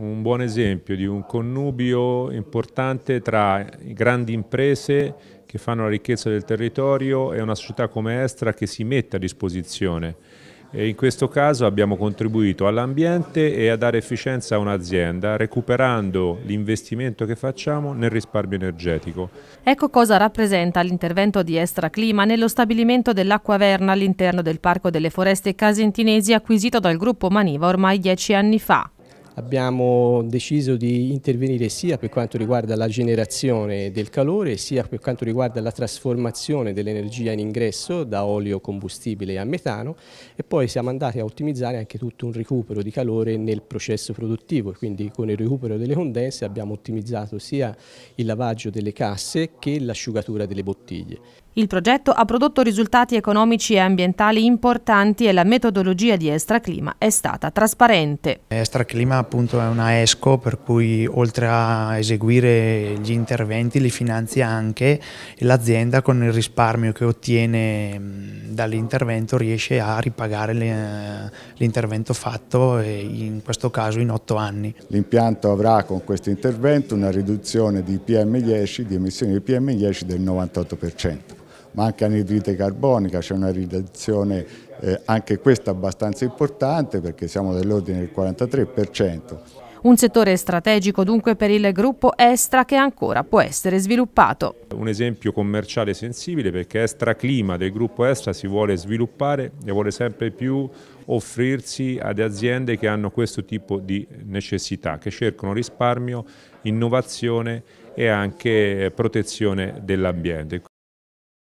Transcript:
un buon esempio di un connubio importante tra grandi imprese che fanno la ricchezza del territorio e una società come Estra che si mette a disposizione. E in questo caso abbiamo contribuito all'ambiente e a dare efficienza a un'azienda recuperando l'investimento che facciamo nel risparmio energetico. Ecco cosa rappresenta l'intervento di Estra Clima nello stabilimento dell'Acqua Verna all'interno del Parco delle Foreste Casentinesi acquisito dal gruppo Maniva ormai dieci anni fa abbiamo deciso di intervenire sia per quanto riguarda la generazione del calore sia per quanto riguarda la trasformazione dell'energia in ingresso da olio combustibile a metano e poi siamo andati a ottimizzare anche tutto un recupero di calore nel processo produttivo quindi con il recupero delle condense abbiamo ottimizzato sia il lavaggio delle casse che l'asciugatura delle bottiglie. Il progetto ha prodotto risultati economici e ambientali importanti e la metodologia di Estraclima è stata trasparente. Estraclima appunto è una ESCO per cui oltre a eseguire gli interventi li finanzia anche l'azienda con il risparmio che ottiene dall'intervento riesce a ripagare eh, l'intervento fatto eh, in questo caso in otto anni. L'impianto avrà con questo intervento una riduzione di PM10, di emissioni di PM10 del 98% ma anche anidride carbonica, c'è una riduzione eh, anche questa abbastanza importante perché siamo dell'ordine del 43%. Un settore strategico dunque per il gruppo Estra che ancora può essere sviluppato. Un esempio commerciale sensibile perché Estra Clima del gruppo Estra si vuole sviluppare e vuole sempre più offrirsi ad aziende che hanno questo tipo di necessità, che cercano risparmio, innovazione e anche protezione dell'ambiente.